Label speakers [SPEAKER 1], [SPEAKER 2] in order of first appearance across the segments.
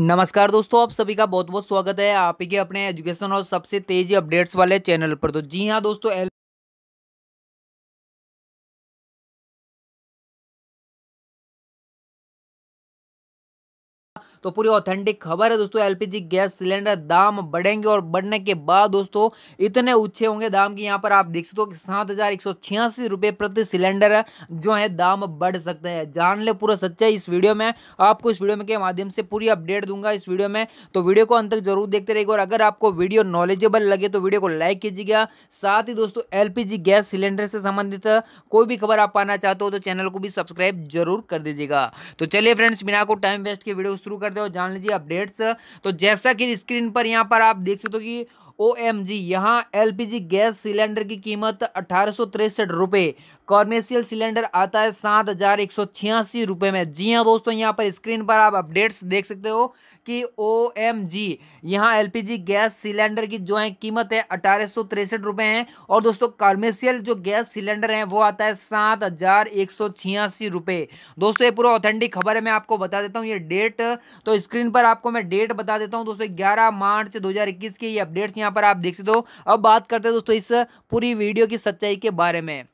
[SPEAKER 1] नमस्कार दोस्तों आप सभी का बहुत बहुत स्वागत है आप ही के अपने
[SPEAKER 2] एजुकेशन और सबसे तेजी अपडेट्स वाले चैनल पर तो जी हाँ दोस्तों तो पूरी ऑथेंटिक खबर है दोस्तों एलपीजी गैस सिलेंडर दाम बढ़ेंगे और
[SPEAKER 1] बढ़ने के बाद दोस्तों इतने उच्छे होंगे दाम की यहाँ पर आप देख सकते हो कि सात हजार एक सौ छियासी रुपए प्रति सिलेंडर जो है दाम बढ़ सकते हैं जान ले पूरा सच्चाई इस वीडियो में आपको इस वीडियो के माध्यम से पूरी अपडेट दूंगा इस वीडियो में तो वीडियो को अंत तक जरूर देखते रहिएगा और अगर आपको वीडियो नॉलेजेबल लगे तो वीडियो को लाइक कीजिएगा साथ ही दोस्तों एलपीजी गैस सिलेंडर से संबंधित कोई भी खबर आप पाना चाहते हो तो चैनल को भी सब्सक्राइब जरूर कर दीजिएगा तो चलिए फ्रेंड्स बिना को टाइम वेस्ट के वीडियो शुरू कर करते हो जान लीजिए अपडेट्स तो जैसा कि स्क्रीन पर यहाँ पर आप देख सकते हो कि ओ एम जी यहाँ L P G gas cylinder की कीमत अठारह सौ तिरसठ रुपये कॉमर्शियल सिलेंडर आता है सात हज़ार एक सौ छियासी रुपए में जी हाँ दोस्तों यहाँ पर स्क्रीन पर आप अपडेट्स देख सकते हो कि ओ एम जी यहाँ L P G gas cylinder की जो है कीमत है अठारह सौ तिरसठ रुपए है और दोस्तों कॉमर्शियल जो गैस सिलेंडर है वो आता है सात हज़ार एक सौ छियासी रुपए दोस्तों ये पूरा ऑथेंटिक खबर है मैं आपको बता देता हूँ ये डेट तो स्क्रीन पर आपको मैं डेट बता देता हूँ दोस्तों ग्यारह मार्च दो हज़ार इक्कीस की ये अपडेट्स यहाँ यहाँ पर आप देख सकते हो अब बात करते हैं दोस्तों इस पूरी वीडियो की सच्चाई के बारे में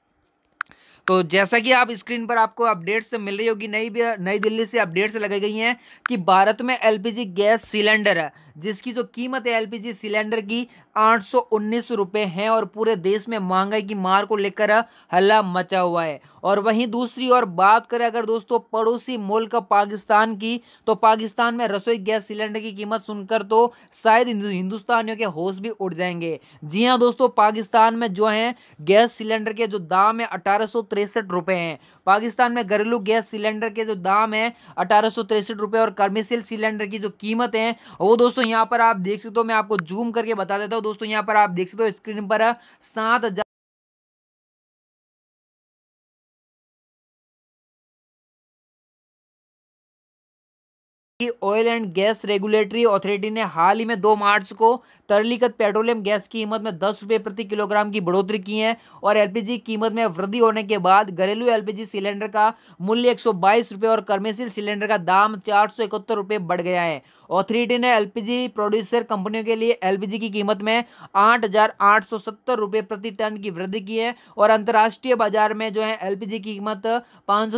[SPEAKER 1] तो जैसा कि आप स्क्रीन पर आपको अपडेट्स मिल रही होगी नई नई दिल्ली से अपडेट्स लगाई गई हैं कि भारत में एलपीजी गैस सिलेंडर जिसकी जो कीमत है एलपीजी सिलेंडर की आठ सौ उन्नीस है और पूरे देश में महंगाई की मार को लेकर हल्ला मचा हुआ है और वहीं दूसरी ओर बात करें अगर दोस्तों पड़ोसी मुल्क पाकिस्तान की तो पाकिस्तान में रसोई गैस सिलेंडर की कीमत सुनकर तो शायद हिंदुस्तानियों के होश भी उड़ जाएंगे जी हाँ दोस्तों पाकिस्तान में जो है गैस सिलेंडर के जो दाम है अठारह सौ तिरसठ हैं पाकिस्तान में घरेलू गैस सिलेंडर के जो दाम है अठारह सौ तिरसठ रुपये और कमर्शियल सिलेंडर की जो कीमत है वो दोस्तों दोस्तों यहाँ पर आप देख सकते हो मैं आपको जूम करके
[SPEAKER 2] बता देता हूँ दोस्तों यहाँ पर आप देख सकते हो स्क्रीन पर सात oil and gas regulatory authority ने हाल ही में दो मार्च को
[SPEAKER 1] तरलीकत पेट्रोलियम गैस की कीमत में दस रुपये प्रति किलोग्राम की बढ़ोतरी की है और एलपीजी कीमत में वृद्धि होने के बाद घरेलू एलपीजी सिलेंडर का मूल्य एक सौ और कर्मेशियल सिलेंडर का दाम चार सौ बढ़ गया है अथॉरिटी ने एलपीजी प्रोड्यूसर कंपनियों के लिए एलपीजी की कीमत में आठ प्रति टन की वृद्धि की है और अंतर्राष्ट्रीय बाजार में जो है एल की कीमत पाँच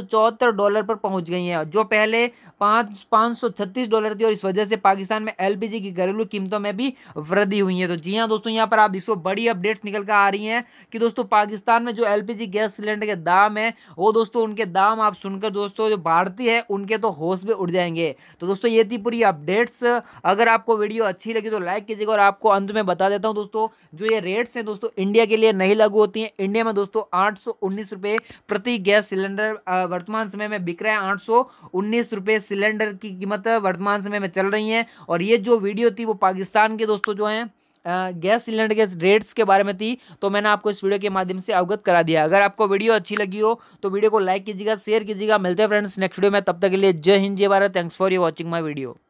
[SPEAKER 1] डॉलर पर पहुंच गई है जो पहले पाँच पाँच 136 डॉलर थी और इस वजह से पाकिस्तान में एलपीजी की घरेलू कीमतों में भी वृद्धि हुई है तो जी हाँ दोस्तों यहाँ पर आप देखो बड़ी अपडेट्स निकल कर आ रही हैं कि दोस्तों पाकिस्तान में जो एलपीजी गैस सिलेंडर के दाम है वो दोस्तों उनके दाम आप सुनकर दोस्तों जो भारतीय है उनके तो होश भी उड़ जाएंगे तो दोस्तों ये थी पूरी अपडेट्स अगर आपको वीडियो अच्छी लगी तो लाइक कीजिएगा और आपको अंत में बता देता हूँ दोस्तों जो ये रेट्स हैं दोस्तों इंडिया के लिए नहीं लागू होती हैं इंडिया में दोस्तों आठ रुपए प्रति गैस सिलेंडर वर्तमान समय में बिक रहा है आठ सौ सिलेंडर की कीमत कीमत मतलब वर्तमान समय में चल रही हैं और ये जो वीडियो थी वो पाकिस्तान के दोस्तों जो हैं गैस सिलेंडर के रेट्स के बारे में थी तो मैंने आपको इस वीडियो के माध्यम से अवगत करा दिया अगर आपको वीडियो अच्छी लगी हो तो वीडियो को लाइक कीजिएगा शेयर कीजिएगा मिलते हैं फ्रेंड्स नेक्स्ट वीडियो में तब तक के लिए जय हिंद जय Bharat thanks for you watching my video